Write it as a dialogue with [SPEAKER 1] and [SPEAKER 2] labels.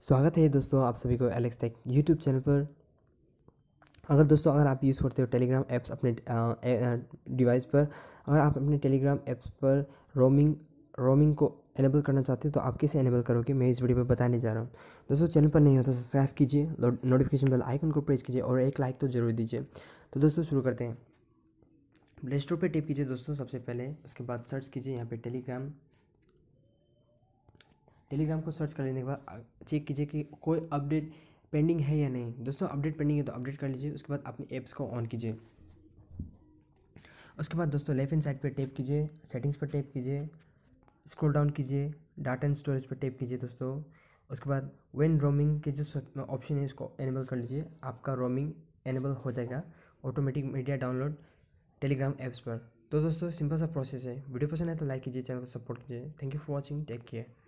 [SPEAKER 1] स्वागत है दोस्तों आप सभी को एलेक्स टेक यूट्यूब चैनल पर अगर दोस्तों अगर आप यूज़ करते हो टेलीग्राम ऐप्स अपने डिवाइस पर अगर आप अपने टेलीग्राम ऐप्स पर रोमिंग रोमिंग को एनेबल करना चाहते हो तो आप कैसे एनेबल करोगे मैं इस वीडियो पर बताने जा रहा हूँ दोस्तों चैनल पर नहीं हो तो सब्सक्राइब कीजिए नोटिफिकेशन बेल आइकन को प्रेस कीजिए और एक लाइक तो जरूर दीजिए तो दोस्तों शुरू करते हैं प्ले स्टोर पर टिप कीजिए दोस्तों सबसे पहले उसके बाद सर्च कीजिए यहाँ पर टेलीग्राम टेलीग्राम को सर्च कर लेने के बाद चेक कीजिए कि कोई अपडेट पेंडिंग है या नहीं दोस्तों अपडेट पेंडिंग है तो अपडेट कर लीजिए उसके बाद अपने ऐप्स को ऑन कीजिए उसके बाद दोस्तों लेफ्ट हैंड साइड पर टैप कीजिए सेटिंग्स पर टैप कीजिए स्क्रॉल डाउन कीजिए डाटा एंड स्टोरेज पर टैप कीजिए दोस्तों उसके बाद वेन रोमिंग के जो ऑप्शन है इसको एनेबल कर लीजिए आपका रोमिंग एनेबल हो जाएगा automatic media download Telegram apps पर तो दोस्तों सिंपल सा प्रोसेस है वीडियो पसंद है तो लाइक कीजिए चैनल को सपोर्ट कीजिए thank you for watching take care